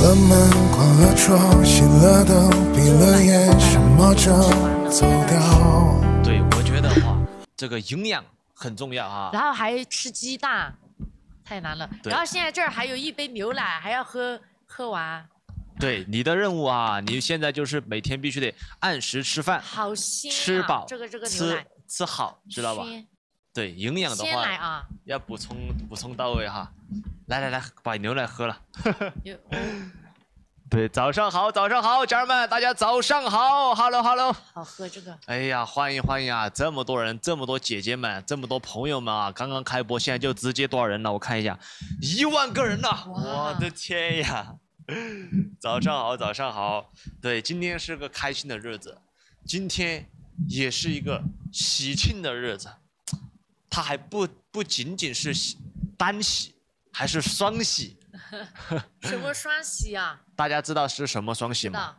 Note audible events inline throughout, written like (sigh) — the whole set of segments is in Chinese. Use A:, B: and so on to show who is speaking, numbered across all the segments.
A: 关了门，关了窗，熄了灯，闭了眼，什么着走掉？
B: 对，我觉得哈，这个营养很重要啊。然
C: 后还吃鸡蛋，太难了。然后现在这儿还有一杯牛奶，还要喝喝完。
B: 对，你的任务啊，你现在就是每天必须得按时吃饭，好
C: 吃饱，吃
B: 吃好，知道吧？对，营养的话要补充补充到位哈。来来来，把牛奶喝了。(laughs) 对，早上好，早上好，家人们，大家早上好，Hello Hello。
C: 好喝这个。
B: 哎呀，欢迎欢迎啊！这么多人，这么多姐姐们，这么多朋友们啊！刚刚开播，现在就直接多少人了？我看一下，一万个人呐！我的天呀！早上好，早上好。对，今天是个开心的日子，今天也是一个喜庆的日子。它还不不仅仅是喜单喜。还是双喜，
C: (laughs) 什么双喜啊？
B: (laughs) 大家知道是什么双喜吗？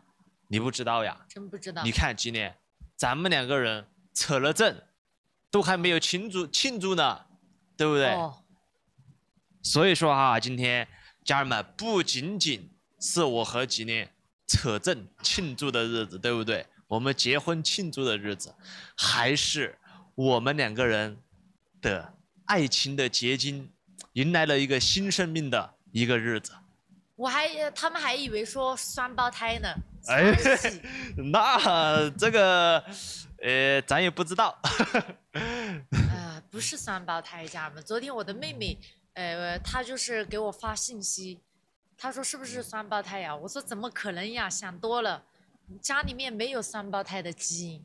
B: 你不知道呀？
C: 真不知道。你看，
B: 今年，咱们两个人扯了证，都还没有庆祝庆祝呢，对不对？哦。所以说哈，今天家人们不仅仅是我和吉念扯证庆祝的日子，对不对？我们结婚庆祝的日子，还是我们两个人的爱情的结晶。迎来了一个新生命的一个日子，
C: 我还他们还以为说双胞胎呢，
B: 哎，那这个，呃，咱也不知道。(laughs)
C: 呃，不是双胞胎，家人们。昨天我的妹妹，呃，她就是给我发信息，她说是不是双胞胎呀？我说怎么可能呀？想多了，家里面没有双胞胎的基因。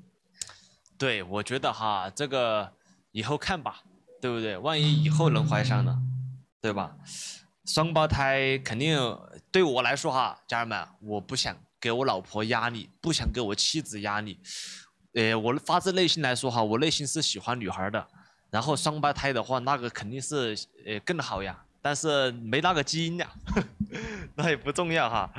B: 对，我觉得哈，这个以后看吧，对不对？万一以后能怀上呢？对吧？双胞胎肯定对我来说哈，家人们，我不想给我老婆压力，不想给我妻子压力。呃，我发自内心来说哈，我内心是喜欢女孩的。然后双胞胎的话，那个肯定是呃更好呀。但是没那个基因呀，(laughs) 那也不重要哈。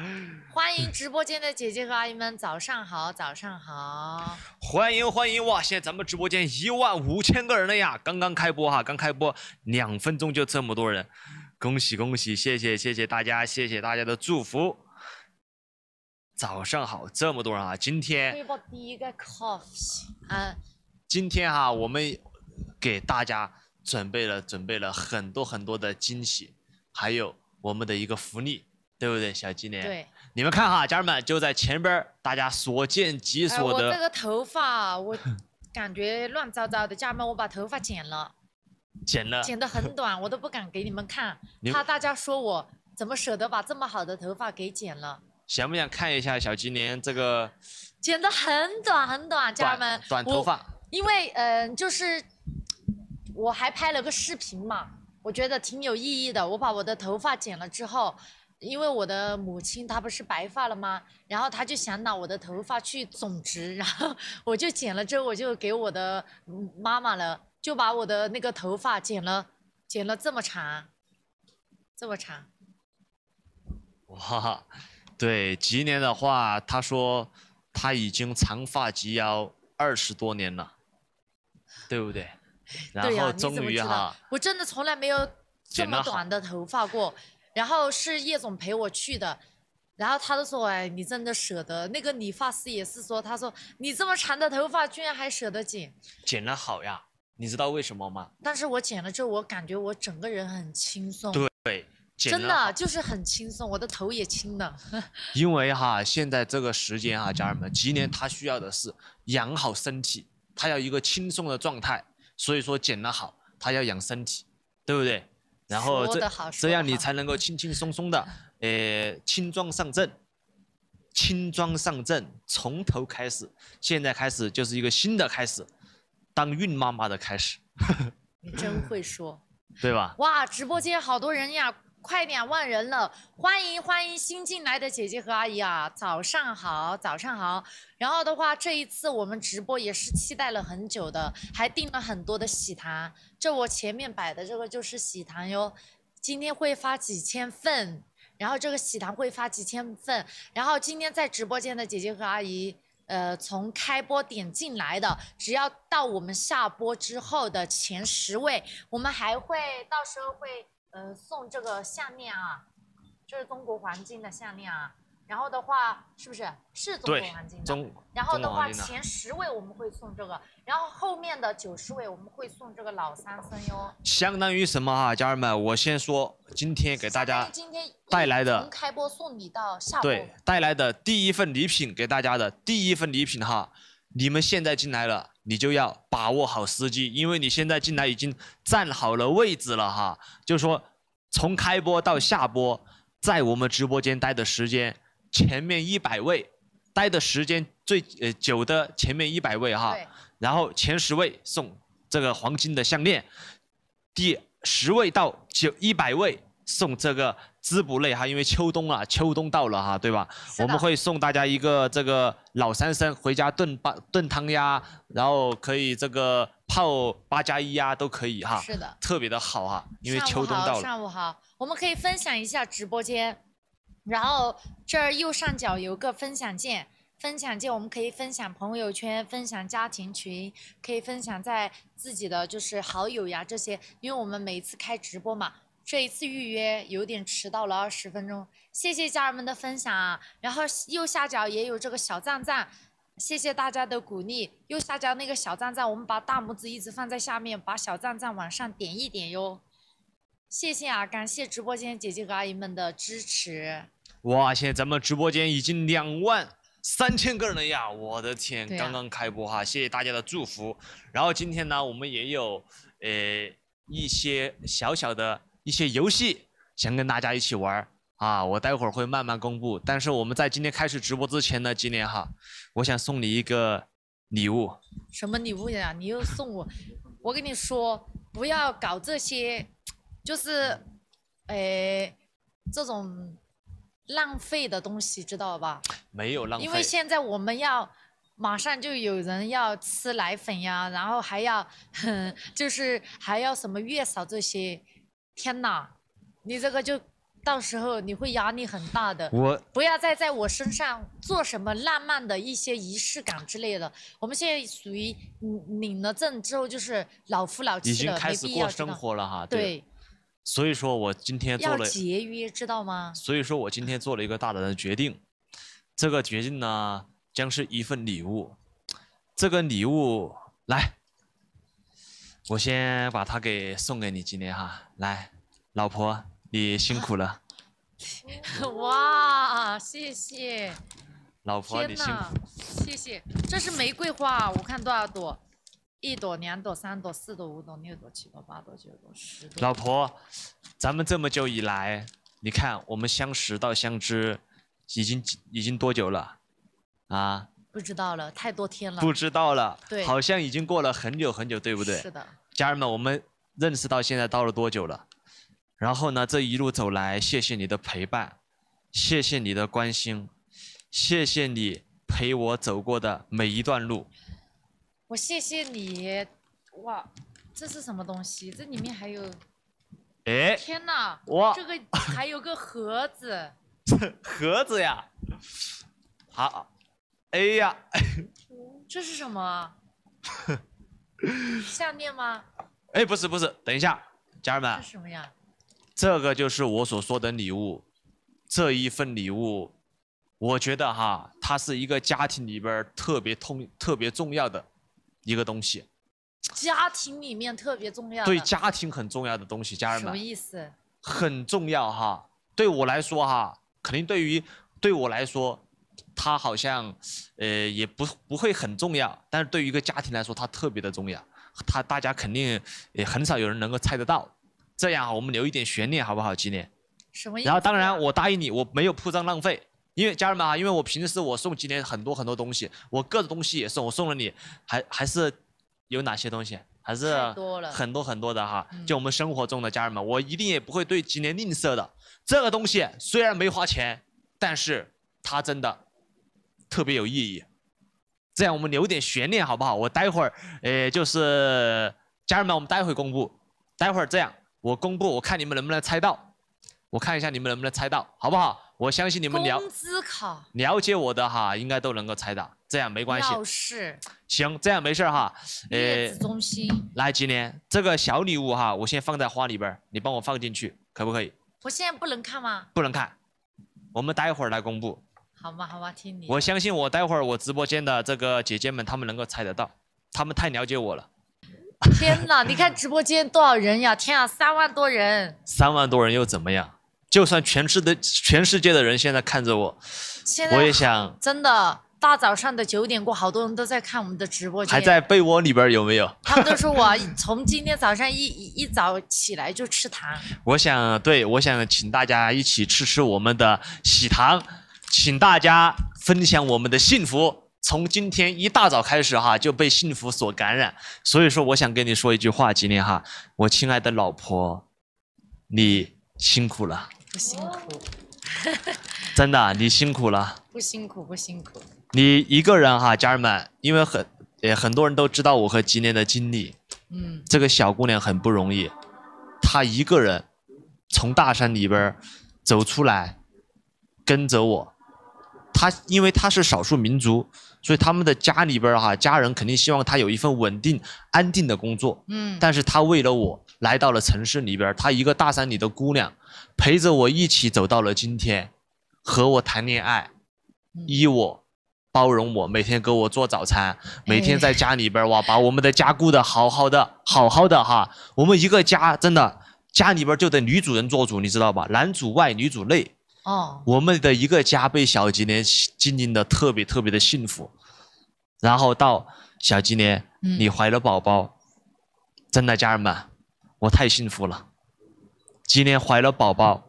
C: 欢迎直播间的姐姐和阿姨们，早上好，早上好。
B: 欢迎欢迎，哇！现在咱们直播间一万五千个人了呀，刚刚开播哈，刚开播两分钟就这么多人，恭喜恭喜，谢谢谢谢大家，谢谢大家的祝福。早上好，这么多人啊！今天可以
C: 把第一个 coffee 啊。
B: 今天哈，我们给大家。准备了，准备了很多很多的惊喜，还有我们的一个福利，对不对，小金莲？对。你们看哈，家人们就在前边，大家所见即所得。我这个
C: 头发，我 (laughs) 感觉乱糟糟的。家人们，我把头发剪了。
B: 剪了。剪得很
C: 短，我都不敢给你们看，(laughs) 怕大家说我怎么舍得把这么好的头发给剪了。
B: 想不想看一下小金莲这个？
C: 剪得很短很短，家人们。短头发。因为嗯，就是。我还拍了个视频嘛，我觉得挺有意义的。我把我的头发剪了之后，因为我的母亲她不是白发了吗？然后她就想拿我的头发去种植，(laughs) 然后我就剪了之后，我就给我的妈妈了，就把我的那个头发剪了，剪了这么长，这么长。
B: 哇，对吉年的话，他说他已经长发及腰二十多年了，对不对？
C: 然后终于哈，我真的从来没有这么短的头发过。然后是叶总陪我去的，然后他都说哎，你真的舍得。那个理发师也是说，他说你这么长的头发居然还舍得剪，
B: 剪了好呀，你知道为什么吗？
C: 但是我剪了之后，我感觉我整个人很轻松。对
B: 对，真的
C: 就是很轻松，我的头也轻了。(laughs)
B: 因为哈，现在这个时间哈，家人们，吉年他需要的是养好身体，他要一个轻松的状态。所以说减了好，他要养身体，对不对？然后这这样你才能够轻轻松松的，呃，轻装上阵，轻装上阵，从头开始，现在开始就是一个新的开始，当孕妈妈的开始。(laughs)
C: 你真会说，对吧？哇，直播间好多人呀！快两万人了，欢迎欢迎新进来的姐姐和阿姨啊！早上好，早上好。然后的话，这一次我们直播也是期待了很久的，还订了很多的喜糖。这我前面摆的这个就是喜糖哟。今天会发几千份，然后这个喜糖会发几千份。然后今天在直播间的姐姐和阿姨，呃，从开播点进来的，只要到我们下播之后的前十位，我们还会到时候会。呃，送这个项链啊，就是中国黄金的项链啊。然后的话，是不是是中国黄金的？中。然后的话，前十位我们会送这个，然后后面的九十位我们会送这个老三分哟。
B: 相当于什么哈，家人们，我先说，今天给大家
C: 带来的，从开播送你到下播，对，
B: 带来的第一份礼品给大家的第一份礼品哈，你们现在进来了。你就要把握好时机，因为你现在进来已经站好了位置了哈。就是说，从开播到下播，在我们直播间待的时间，前面一百位待的时间最呃久的前面一百位哈，然后前十位送这个黄金的项链，第十位到九一百位送这个。滋补类哈，因为秋冬了，秋冬到了哈，对吧？我们会送大家一个这个老山参，回家炖八炖汤鸭，然后可以这个泡八加一呀，都可以哈。是的，特别的好哈，因为秋冬到了。上午好，上
C: 午好，我们可以分享一下直播间，然后这儿右上角有个分享键，分享键我们可以分享朋友圈，分享家庭群，可以分享在自己的就是好友呀这些，因为我们每次开直播嘛。这一次预约有点迟到了二十分钟，谢谢家人们的分享，啊！然后右下角也有这个小赞赞，谢谢大家的鼓励。右下角那个小赞赞，我们把大拇指一直放在下面，把小赞赞往上点一点哟。谢谢啊，感谢直播间姐姐和阿姨们的支持。
B: 哇，现在咱们直播间已经两万三千个人了呀！我的天，刚刚开播哈，谢谢大家的祝福。然后今天呢，我们也有呃一些小小的。一些游戏想跟大家一起玩啊，我待会儿会慢慢公布。但是我们在今天开始直播之前呢，今天哈，我想送你一个礼物。
C: 什么礼物呀？你又送我？我跟你说，不要搞这些，就是，哎，这种浪费的东西，知道吧？
B: 没有浪，费。因为现
C: 在我们要马上就有人要吃奶粉呀，然后还要，(laughs) 就是还要什么月嫂这些。天呐，你这个就到时候你会压力很大的。我不要再在我身上做什么浪漫的一些仪式感之类的。我们现在属于领了证之后就是老夫老妻了，已经开始过生活
B: 了哈。对。所以说我今天做了节
C: 约，知道吗？
B: 所以说我今天做了一个大胆的决定，这个决定呢将是一份礼物，这个礼物来。我先把它给送给你，今天哈，来，老婆，你辛苦了。
C: (laughs) 哇，谢谢，
B: 老婆你辛苦，
C: 谢谢。这是玫瑰花，我看多少朵？一朵、两朵、三朵、四朵、五朵、六朵、七朵、八朵、九朵、十朵。老
B: 婆，咱们这么久以来，你看我们相识到相知，已经已经多久了？啊？
C: 不知道了，太多天了。不知
B: 道了，对，好像已经过了很久很久，对不对？是的。家人们，我们认识到现在到了多久了？然后呢，这一路走来，谢谢你的陪伴，谢谢你的关心，谢谢你陪我走过的每一段路。
C: 我谢谢你，哇，这是什么东西？这里面还有，
B: 哎，天哪，哇，这
C: 个还有个盒子。(laughs)
B: 盒子呀，好。哎
C: 呀，(laughs) 这是什么项链吗？
B: 哎，不是不是，等一下，家人们，这是什么呀？这个就是我所说的礼物，这一份礼物，我觉得哈，它是一个家庭里边特别通、特别重要的一个东西。
C: 家庭里面特别重要，对
B: 家庭很重要的东西，家人们什么意思？很重要哈，对我来说哈，肯定对于对我来说。它好像，呃，也不不会很重要，但是对于一个家庭来说，它特别的重要。他大家肯定也很少有人能够猜得到。这样我们留一点悬念，好不好，今年？
C: 什么意思？然后当
B: 然，我答应你，我没有铺张浪费，因为家人们啊，因为我平时我送今年很多很多东西，我各的东西也送，我送了你，还还是有哪些东西？还是很多很多的哈。就我们生活中的家人们，我一定也不会对今年吝啬的。这个东西虽然没花钱，但是它真的。特别有意义，这样我们留点悬念好不好？我待会儿，呃，就是家人们，我们待会儿公布，待会儿这样我公布，我看你们能不能猜到，我看一下你们能不能猜到，好不好？我相信你们了。工资卡。了解我的哈，应该都能够猜到。这样没关系。钥行，这样没事哈。呃。中心。来，吉莲，这个小礼物哈，我先放在花里边你帮我放进去，可不可以？
C: 我现在不能看吗？
B: 不能看，我们待会儿来公布。
C: 好吧，好吧，听你。我
B: 相信我待会儿我直播间的这个姐姐们，她们能够猜得到，她们太了解我了。
C: 天哪，(laughs) 你看直播间多少人呀！天啊，三万多人。
B: 三万多人又怎么样？就算全世的全世界的人现在看着我，
C: 我也想 (laughs) 真的。大早上的九点过，好多人都在看我们的直播，还在
B: 被窝里边有没有？
C: 他们都说我 (laughs) 从今天早上一一早起来就吃糖。
B: 我想对，我想请大家一起吃吃我们的喜糖。请大家分享我们的幸福。从今天一大早开始，哈，就被幸福所感染。所以说，我想跟你说一句话，吉林哈，我亲爱的老婆，你辛苦了。不辛苦。真的，你辛苦了。
C: 不辛苦，不辛苦。
B: 你一个人哈，家人们，因为很，呃，很多人都知道我和吉林的经历。嗯。这个小姑娘很不容易，她一个人从大山里边走出来，跟着我。他因为他是少数民族，所以他们的家里边哈，家人肯定希望他有一份稳定、安定的工作。嗯，但是他为了我来到了城市里边他一个大山里的姑娘，陪着我一起走到了今天，和我谈恋爱，依我，包容我，每天给我做早餐，每天在家里边哇，把我们的家顾的好好的，好好的哈。我们一个家真的家里边就得女主人做主，你知道吧？男主外，女主内。哦，我们的一个家被小吉莲经营的特别特别的幸福，然后到小吉莲，你怀了宝宝，真的家人们，我太幸福了。吉天怀了宝宝，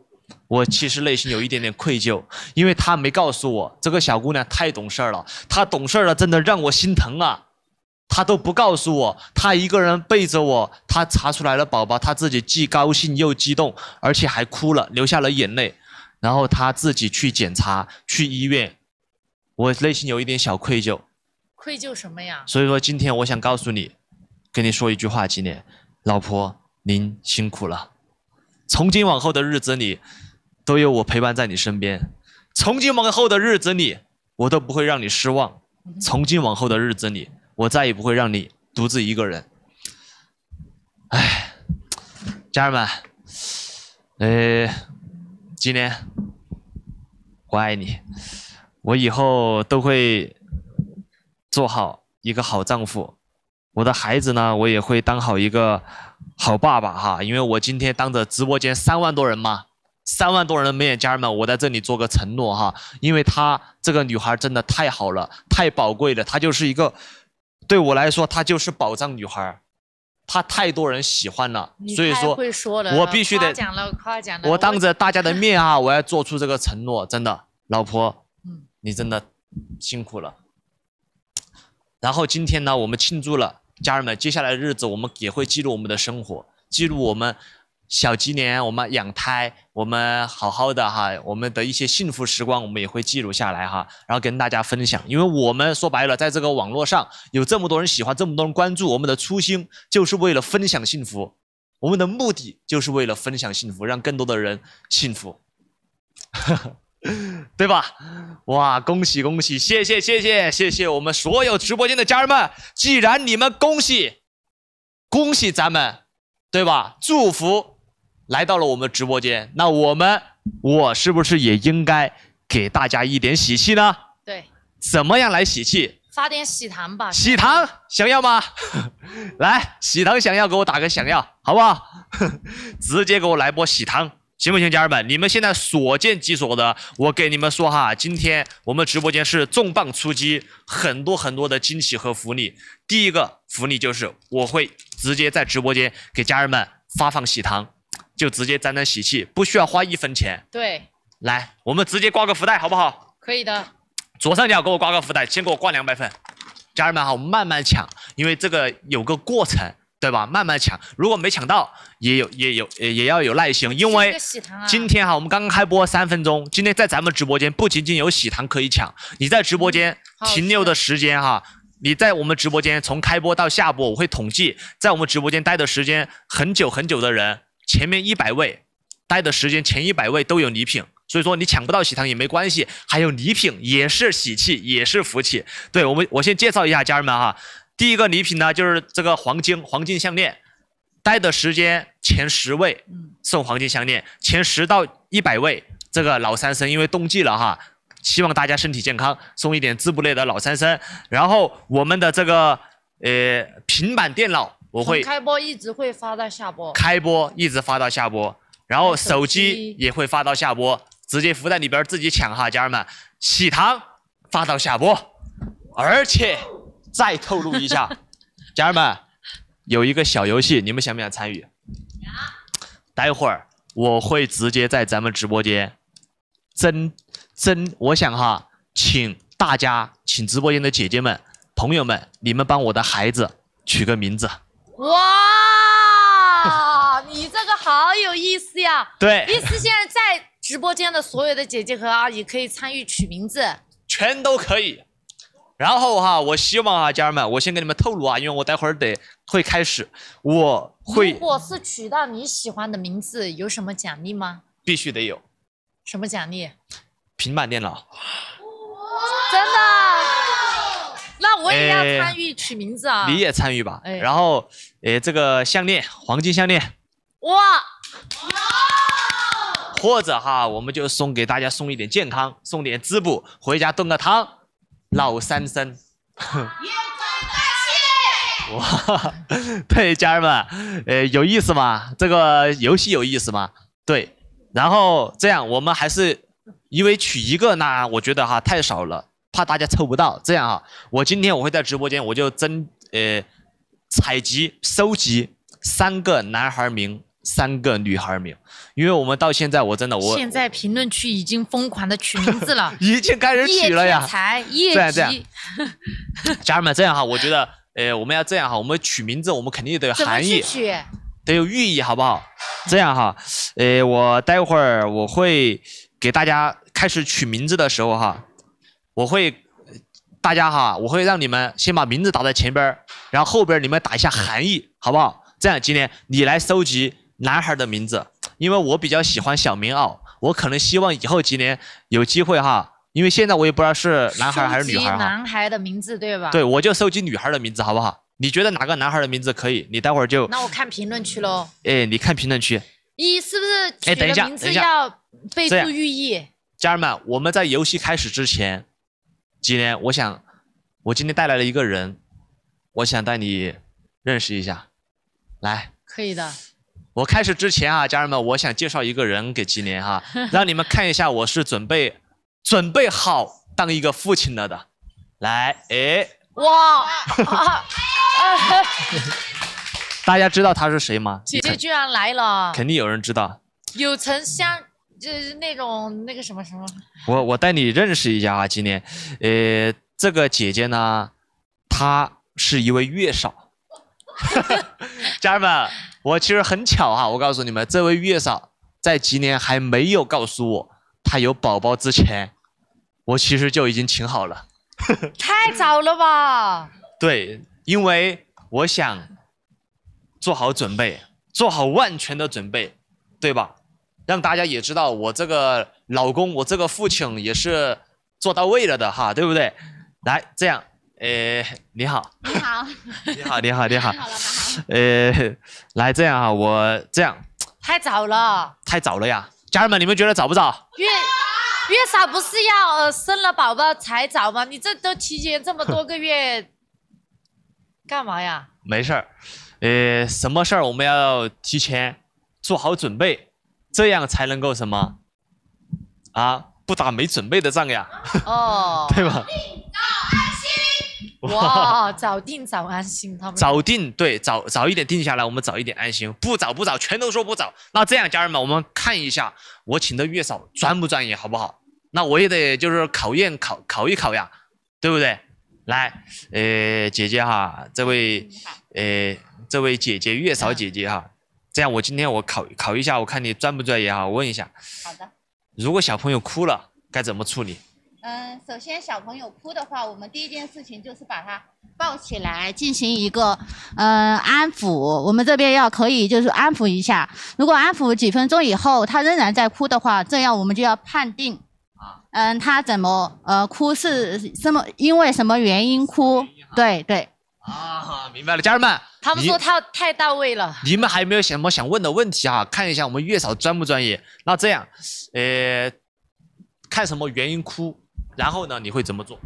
B: 我其实内心有一点点愧疚，因为她没告诉我。这个小姑娘太懂事儿了，她懂事儿了，真的让我心疼啊。她都不告诉我，她一个人背着我，她查出来了宝宝，她自己既高兴又激动，而且还哭了，流下了眼泪。然后他自己去检查，去医院，我内心有一点小愧疚，
C: 愧疚什么呀？
B: 所以说今天我想告诉你，跟你说一句话，今年老婆您辛苦了，从今往后的日子里，都有我陪伴在你身边，从今往后的日子里，我都不会让你失望，从今往后的日子里，我再也不会让你独自一个人。哎，家人们，呃。今天我爱你，我以后都会做好一个好丈夫。我的孩子呢，我也会当好一个好爸爸哈。因为我今天当着直播间三万多人嘛，三万多人的美家人们，我在这里做个承诺哈。因为她这个女孩真的太好了，太宝贵了，她就是一个对我来说，她就是宝藏女孩。怕太多人喜欢了，所以说，
C: 我必须得我当
B: 着大家的面啊，我要做出这个承诺，真的，老婆，你真的辛苦了。然后今天呢，我们庆祝了，家人们，接下来的日子我们也会记录我们的生活，记录我们。小吉年，我们养胎，我们好好的哈，我们的一些幸福时光，我们也会记录下来哈，然后跟大家分享。因为我们说白了，在这个网络上有这么多人喜欢，这么多人关注，我们的初心就是为了分享幸福，我们的目的就是为了分享幸福，让更多的人幸福，(laughs) 对吧？哇，恭喜恭喜，谢谢谢谢谢谢我们所有直播间的家人们，既然你们恭喜，恭喜咱们，对吧？祝福。来到了我们直播间，那我们我是不是也应该给大家一点喜气呢？对，怎么样来喜气？
C: 发点喜糖吧。喜糖
B: 想要吗？(laughs) 来，喜糖想要，给我打个想要，好不好？(laughs) 直接给我来波喜糖，行不行？家人们，你们现在所见即所得，我给你们说哈，今天我们直播间是重磅出击，很多很多的惊喜和福利。第一个福利就是我会直接在直播间给家人们发放喜糖。就直接沾沾喜气，不需要花一分钱。对，来，我们直接挂个福袋，好不好？可以的，左上角给我挂个福袋，先给我挂两百份。家人们哈，我们慢慢抢，因为这个有个过程，对吧？慢慢抢，如果没抢到，也有也有也也要有耐心，因为今天哈，我们刚刚开播三分钟，今天在咱们直播间不仅仅有喜糖可以抢，你在直播间停留的时间哈，你在我们直播间从开播到下播，我会统计在我们直播间待的时间很久很久的人。前面一百位待的时间，前一百位都有礼品，所以说你抢不到喜糖也没关系，还有礼品也是喜气，也是福气。对我们，我先介绍一下家人们哈，第一个礼品呢就是这个黄金黄金项链，待的时间前十位送黄金项链，前十到一百位这个老三生，因为冬季了哈，希望大家身体健康，送一点滋补类的老三生。然后我们的这个呃平板电脑。我会开
C: 播一直会发到下播，
B: 开播一直发到下播，然后手机也会发到下播，直接福袋里边自己抢哈，家人们，喜糖发到下播，而且再透露一下，家 (laughs) 人们有一个小游戏，你们想不想参与？待会儿我会直接在咱们直播间，真真，我想哈，请大家，请直播间的姐姐们、朋友们，你们帮我的孩子取个名字。
C: 哇，(laughs) 你这个好有意思呀！对，意思现在在直播间的所有的姐姐和阿姨可以参与取名字，
B: 全都可以。然后哈，我希望啊，家人们，我先给你们透露啊，因为我待会儿得会开始，我会。如果
C: 是取到你喜欢的名字，有什么奖励吗？必须得有。什么奖励？
B: 平板电脑。
C: 真的。我也要参与取名字啊！你也参与吧。哎，然
B: 后，哎，这个项链，黄金项链，
C: 哇！哇！
B: 或者哈，我们就送给大家送一点健康，送点滋补，回家炖个汤，老三参。哇！对，家人们，哎，有意思吗？这个游戏有意思吗？对。然后这样，我们还是因为取一个，那我觉得哈，太少了。怕大家抽不到，这样哈，我今天我会在直播间，我就真呃，采集、收集三个男孩名，三个女孩名，因为我们到现在，我真的，我现
C: 在评论区已经疯狂的取名字了，(laughs)
B: 已经开始取了呀。这样这样，(laughs) 家人们，这样哈，我觉得，呃，我们要这样哈，我们取名字，我们肯定得有含义，得有寓意，好不好？这样哈，呃，我待会儿我会给大家开始取名字的时候哈。我会大家哈，我会让你们先把名字打在前边儿，然后后边儿你们打一下含义，好不好？这样今天你来收集男孩的名字，因为我比较喜欢小棉袄，我可能希望以后几年有机会哈，因为现在我也不知道是男孩还是女孩。男
C: 孩的名字对吧？对，我
B: 就收集女孩的名字，好不好？你觉得哪个男孩的名字可以？你待会儿就那
C: 我看评论区喽。
B: 哎，你看评论区，
C: 一是不是？哎，等一下，等一下。寓意。
B: 家人们，我们在游戏开始之前。吉莲，我想，我今天带来了一个人，我想带你认识一下，来，可以的。我开始之前啊，家人们，我想介绍一个人给吉莲哈，(laughs) 让你们看一下，我是准备准备好当一个父亲了的。来，哎，
C: 哇，(laughs)
B: 大家知道他是谁吗？姐姐
C: 居然来了，
B: 肯定有人知道，
C: 有成香。就是那种那个什么什么，
B: 我我带你认识一下啊，吉莲，呃，这个姐姐呢，她是一位月嫂，(laughs) 家人们，我其实很巧哈，我告诉你们，这位月嫂在吉莲还没有告诉我她有宝宝之前，我其实就已经请好了，
C: (laughs) 太早了吧？
B: 对，因为我想做好准备，做好万全的准备，对吧？让大家也知道我这个老公，我这个父亲也是做到位了的哈，对不对？来，这样，呃，你好，你好，(laughs) 你好，你好，你好，呃，来这样哈，我这样，
C: 太早了，
B: 太早了呀，家人们，你们觉得早不早？
C: 月月嫂不是要生了宝宝才早吗？你这都提前这么多个月，(laughs) 干嘛呀？
B: 没事儿，呃，什么事儿我们要提前做好准备。这样才能够什么？啊，不打没准备的仗呀，
C: 哦，(laughs)
B: 对吧？早定
C: 早安心，哇，早定早安心，他们早
B: 定对，早早一点定下来，我们早一点安心。不早不早，全都说不早。那这样，家人们，我们看一下我请的月嫂专不专业，好不好？那我也得就是考验考考一考呀，对不对？来，呃，姐姐哈，这位呃，这位姐姐月嫂姐姐哈。这样，我今天我考考一下，我看你专不专业啊？问一下，好的。如果小朋友哭了，该怎么处理？
A: 嗯，首先小朋友哭的话，我们第一件事情就是把他抱起来进行一个嗯安抚。我们这边要可以就是安抚一下。如果安抚几分钟以后他仍然在哭的话，这样我们就要判定嗯，他怎么呃哭是什么因为什么原因哭？对对。
C: 啊，明白了，家人们，他们说他太到位了。你们
B: 还有没有什么想问的问题哈？看一下我们月嫂专不专业。那这样，呃，看什么原因哭，然后呢，你会怎么做？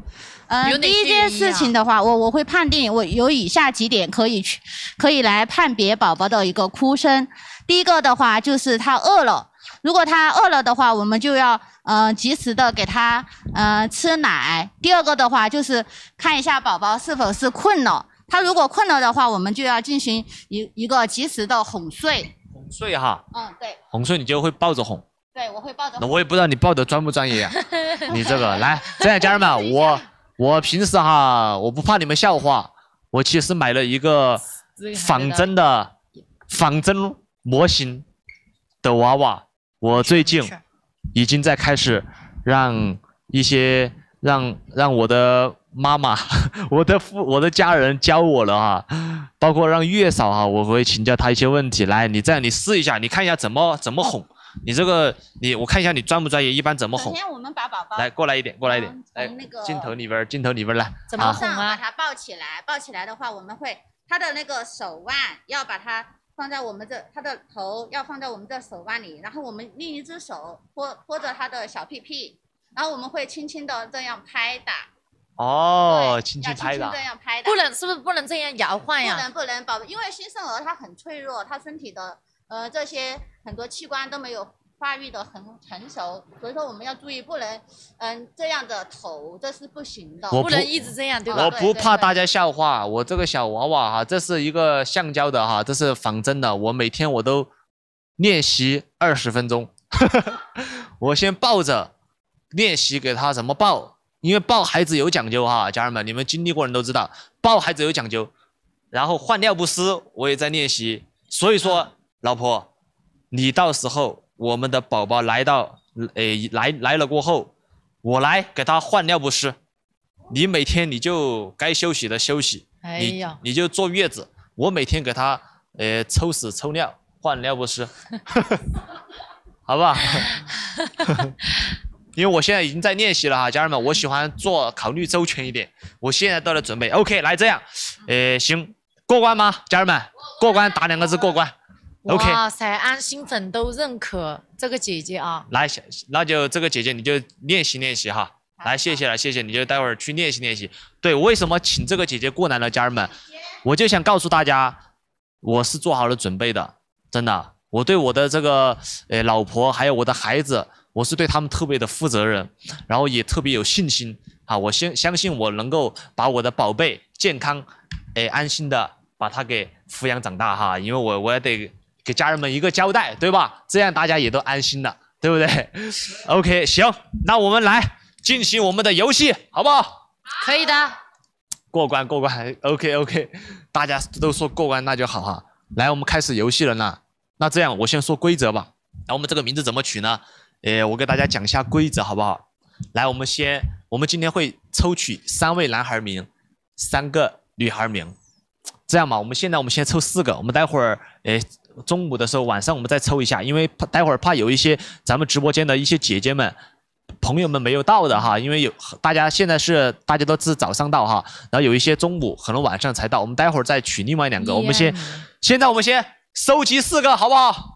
A: 呃，第一件事情的话，我我会判定我有以下几点可以去，可以来判别宝宝的一个哭声。第一个的话就是他饿了，如果他饿了的话，我们就要嗯及时的给他嗯吃奶。第二个的话就是看一下宝宝是否是困了。他如果困了的话，我们就要进行一一个及时的哄睡。哄睡哈。嗯，对。
B: 哄睡你就会抱着哄。
A: 对，我会抱着。那我也
B: 不知道你抱的专不专业啊？
A: (laughs) 你这个
B: 来这样，家人们，(laughs) 我我平时哈，我不怕你们笑话，我其实买了一个仿真的仿真模型的娃娃，我最近已经在开始让一些。让让我的妈妈，(laughs) 我的父，我的家人教我了啊，包括让月嫂哈，我会请教她一些问题。来，你这样，你试一下，你看一下怎么怎么哄。你这个，你我看一下你专不专业，一般怎么哄？首先
A: 我们把宝宝来
B: 过来一点，过来一点，哎，镜头里边，镜头里边来。怎么哄
A: 啊？把它抱起来，抱起来的话，我们会他的那个手腕要把它放在我们这，他的头要放在我们的手腕里，然后我们另一只手托托着他的小屁屁。然后我们会轻轻的这样拍打，
B: 哦，轻轻拍打，这
A: 样拍打，不能是不是不能这样摇晃呀？不能不能，宝宝，因为新生儿他很脆弱，他身体的呃这些很多器官都没有发育的很成熟，所以说我们要注意，不能嗯这样的头这是不行的，不能一直这样对吧？我不怕大家
B: 笑话，我这个小娃娃哈，这是一个橡胶的哈，这是仿真的，我每天我都练习二十分钟，(laughs) 我先抱着。练习给他怎么抱，因为抱孩子有讲究哈，家人们，你们经历过人都知道，抱孩子有讲究。然后换尿不湿，我也在练习。所以说，老婆，你到时候我们的宝宝来到，诶，来来了过后，我来给他换尿不湿，你每天你就该休息的休息，你你就坐月子，我每天给他，呃抽屎抽尿换尿不湿，(laughs) 好不好？(laughs) 因为我现在已经在练习了哈，家人们，我喜欢做考虑周全一点，我现在都在准备。OK，来这样，呃，行，过关吗？家人们，过关打两个字过关。
C: OK。哇塞，安心粉都认可这个姐姐啊。
B: 来，那就这个姐姐你就练习练习哈。来，谢谢了，谢谢，你就待会儿去练习练习。对，为什么请这个姐姐过来了，家人们，我就想告诉大家，我是做好了准备的，真的，我对我的这个呃老婆还有我的孩子。我是对他们特别的负责任，然后也特别有信心啊！我相相信我能够把我的宝贝健康，哎，安心的把他给抚养长大哈，因为我我也得给家人们一个交代，对吧？这样大家也都安心了，对不对？OK，行，那我们来进行我们的游戏，好不好？可以的，过关过关，OK OK，大家都说过关那就好哈。来，我们开始游戏了呢。那这样我先说规则吧。那我们这个名字怎么取呢？诶，我给大家讲一下规则好不好？来，我们先，我们今天会抽取三位男孩名，三个女孩名，这样嘛？我们现在我们先抽四个，我们待会儿，诶，中午的时候，晚上我们再抽一下，因为待会儿怕有一些咱们直播间的一些姐姐们、朋友们没有到的哈，因为有大家现在是大家都是早上到哈，然后有一些中午可能晚上才到，我们待会儿再取另外两个，我们先，现在我们先收集四个，好不好？好，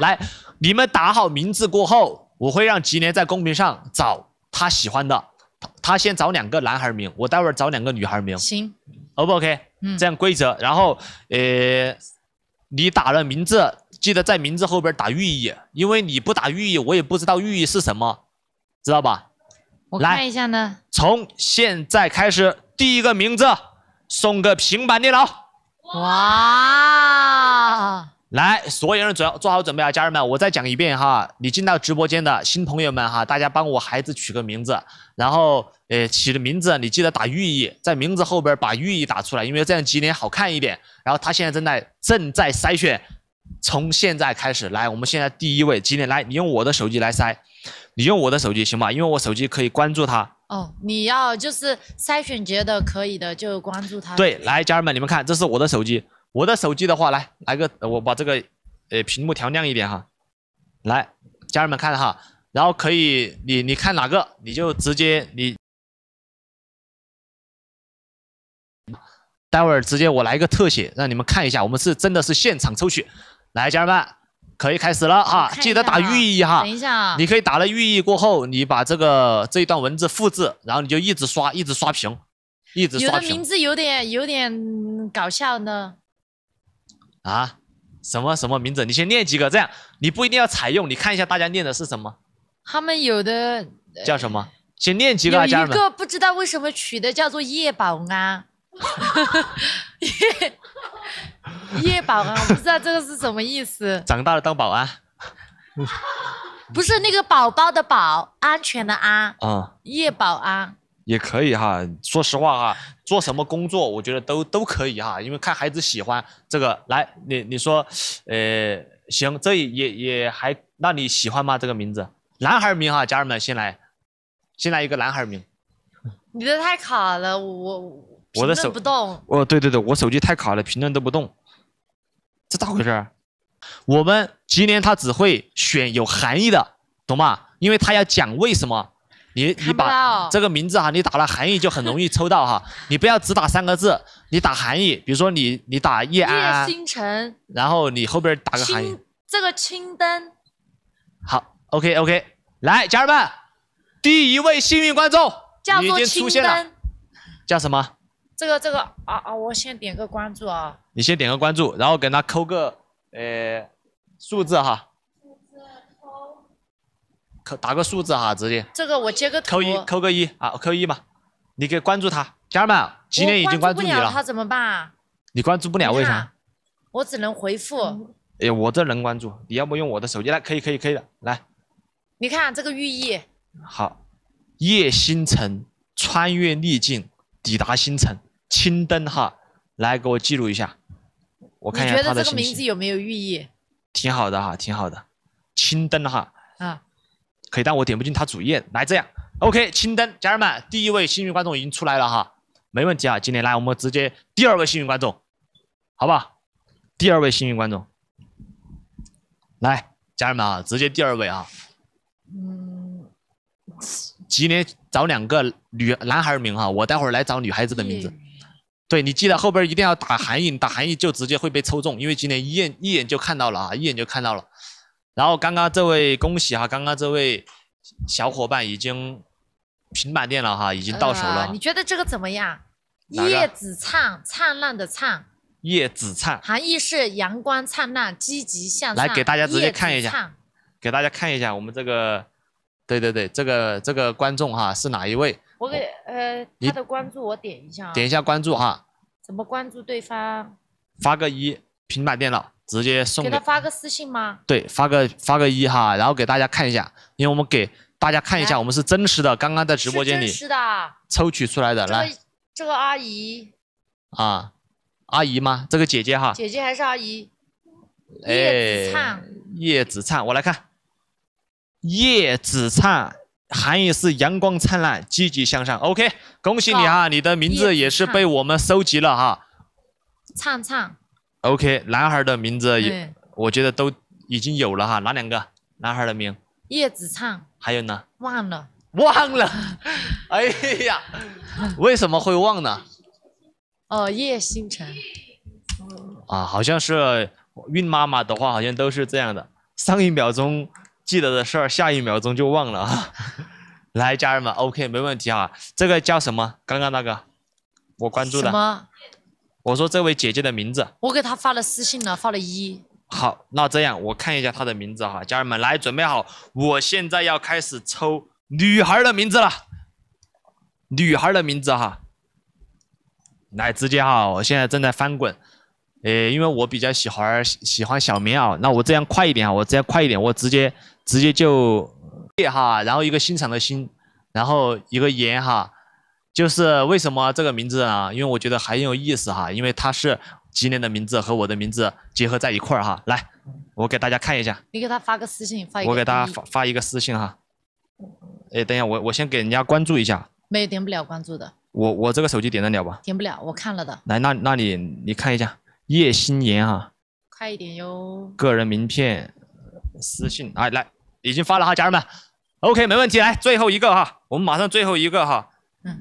B: 来。你们打好名字过后，我会让吉莲在公屏上找他喜欢的，他先找两个男孩名，我待会儿找两个女孩名。行，O 不 OK？嗯，这样规则。然后，呃，你打了名字，记得在名字后边打寓意，因为你不打寓意，我也不知道寓意是什么，知道吧？
C: 我看一下呢。
B: 从现在开始，第一个名字送个平板电脑。哇！来，所有人准做好准备啊，家人们，我再讲一遍哈。你进到直播间的新朋友们哈，大家帮我孩子取个名字，然后呃起的名字你记得打寓意，在名字后边把寓意打出来，因为这样吉林好看一点。然后他现在正在正在筛选，从现在开始来，我们现在第一位吉林来，你用我的手机来筛，你用我的手机行吗？因为我手机可以关注他。
C: 哦，你要就是筛选觉得可以的就关注他。对，
B: 来，家人们，你们看，这是我的手机。我的手机的话，来来个，我把这个，呃，屏幕调亮一点哈，来，家人们看哈，然后可以，你你看哪个，你就直接你，待会儿直接我来一个特写，让你们看一下，我们是真的是现场抽取，来，家人们可以开始了哈，记得打寓意哈，等一下啊，你可以打了寓意过后，你把这个这一段文字复制，然后你就一直刷，一直刷屏，一直刷屏。有的名字
C: 有点有点搞笑呢。
B: 啊，什么什么名字？你先念几个，这样你不一定要采用。你看一下大家念的是什么？
C: 他们有的
B: 叫什么？先念几个。有一个
C: 不知道为什么取的叫做夜保安，(laughs) 夜夜保安，我不知道这个是什么意思。
B: 长大了当保安，
C: 不是那个宝宝的宝，安全的安，嗯，夜保安。
B: 也可以哈，说实话哈，做什么工作我觉得都都可以哈，因为看孩子喜欢这个。来，你你说，呃，行，这也也还，那你喜欢吗？这个名字，男孩名哈，家人们，先来，先来一个男孩名。
C: 你的太卡了，我我的手不动。
B: 哦，对对对，我手机太卡了，评论都不动，这咋回事？我们吉林他只会选有含义的，懂吗？因为他要讲为什么。你你把这个名字哈，你打了含义就很容易抽到哈。(laughs) 你不要只打三个字，你打含义，比如说你你打夜安，然后你后边打个含义，
C: 这个青灯。
B: 好，OK OK，来，家人们，第一位幸运观众，叫已经出现了，叫什么？
C: 这个这个啊啊，我先点个关注啊。
B: 你先点个关注，然后给他扣个呃数字哈。扣打个数字哈，直接。
C: 这个我接个扣一，
B: 扣个一啊，扣一嘛。你可以关注他，家人们，今天已经关注你了，他
C: 怎么办啊？
B: 你关注不了为啥？
C: 我只能回复。
B: 哎，我这能关注，你要不用我的手机来，可以，可以，可以的，来。
C: 你看这个寓意。
B: 好，夜星辰穿越逆境抵达星辰，青灯哈，来给我记录一下，我看一下你觉得这个名字
C: 有没有寓意？
B: 挺好的哈，挺好的，青灯哈，啊。可以，但我点不进他主页。来，这样，OK，清灯，家人们，第一位幸运观众已经出来了哈，没问题啊。今天来，我们直接第二位幸运观众，好不好？第二位幸运观众，来，家人们啊，直接第二位啊。嗯。今年找两个女男孩名哈，我待会儿来找女孩子的名字。对你记得后边一定要打韩印，打韩印就直接会被抽中，因为今天一眼一眼就看到了啊，一眼就看到了。然后刚刚这位恭喜哈，刚刚这位小伙伴已经平板电脑哈已经到手了。你
C: 觉得这个怎么样？叶子灿，灿烂的灿。
B: 叶子灿，
C: 含义是阳光灿烂，积极向上。来给大家直接看一下，
B: 给大家看一下我们这个，对对对，这个这个观众哈是哪一位？
C: 我给呃他的关注我点一下，点
B: 一下关注哈。
C: 怎么关注对方？
B: 发个一平板电脑。直接送给他
C: 发个私信吗？
B: 对，发个发个一哈，然后给大家看一下，因为我们给大家看一下，我们是真实的，刚刚在直播间里抽取出来的。来，
C: 这个阿姨
B: 啊，阿姨吗？这个姐姐哈，姐
C: 姐还是阿姨？叶子灿，
B: 叶子灿，我来看，叶子灿，含义是阳光灿烂、积极向上。OK，恭喜你啊，你的名字也是被我们收集了哈。
C: 灿灿。
B: OK，男孩的名字也，我觉得都已经有了哈。哪两个男孩的名？
C: 叶子畅，还有呢？忘了，忘了。(laughs) 哎呀，
B: 为什么会忘呢？
C: 哦，叶星辰。
B: 啊，好像是孕妈妈的话，好像都是这样的。上一秒钟记得的事儿，下一秒钟就忘了啊。(laughs) 来，家人们，OK，没问题哈。这个叫什么？刚刚那个，我关注的。我说这位姐姐的名字，
C: 我给她发了私信了，发了一。
B: 好，那这样我看一下她的名字哈，家人们来准备好，我现在要开始抽女孩的名字了，女孩的名字哈，来直接哈，我现在正在翻滚，呃，因为我比较喜欢喜欢小棉袄，那我这样快一点啊，我这样快一点，我直接直接就，哈，然后一个欣赏的心，然后一个言哈。就是为什么这个名字啊？因为我觉得很有意思哈，因为他是吉年的名字和我的名字结合在一块儿哈。来，我给大家看一下。
C: 你给他发个私信，发一个。我给他发
B: 发一个私信哈。哎，等一下，我我先给人家关注一下。
C: 没有点不了关注的。
B: 我我这个手机点得了吧？
C: 点不了，我看了的。
B: 来，那那你你看一下叶心妍哈。快一点哟。个人名片，私信，哎来，已经发了哈，家人们，OK 没问题。来最后一个哈，我们马上最后一个哈。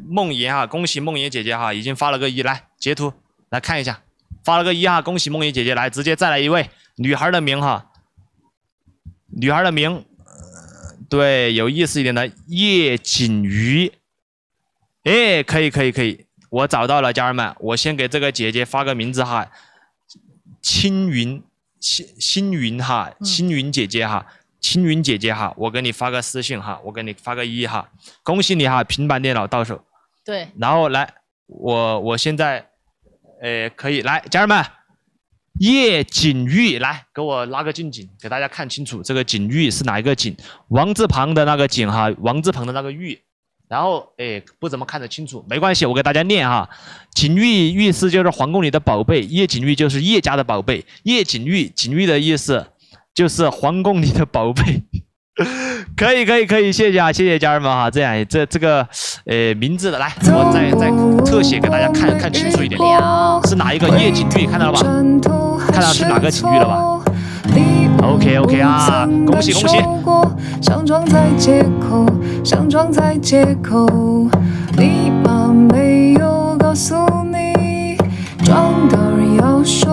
B: 梦妍哈，恭喜梦妍姐姐哈，已经发了个一来截图来看一下，发了个一哈，恭喜梦妍姐姐来直接再来一位女孩的名哈，女孩的名，对有意思一点的叶锦瑜，哎可以可以可以，我找到了家人们，我先给这个姐姐发个名字哈，青云星星云哈，星云姐姐哈。青云姐姐哈，我给你发个私信哈，我给你发个一哈，恭喜你哈，平板电脑到手。对，然后来，我我现在，诶，可以来，家人们，叶景玉来给我拉个近景，给大家看清楚这个景玉是哪一个景，王字旁的那个景哈，王字旁的那个玉。然后诶，不怎么看得清楚，没关系，我给大家念哈，景玉玉是就是皇宫里的宝贝，叶景玉就是叶家的宝贝，叶景玉，景玉的意思。就是皇宫里的宝贝，(laughs) 可以可以可以，谢谢啊，谢谢家人们哈，这样这这个，呃名字的来，
C: 我再再特
B: 写给大家看看清楚一点，是哪一个夜景绿看到了吧？看到是哪个景遇了吧？OK OK 啊，恭喜恭
A: 喜！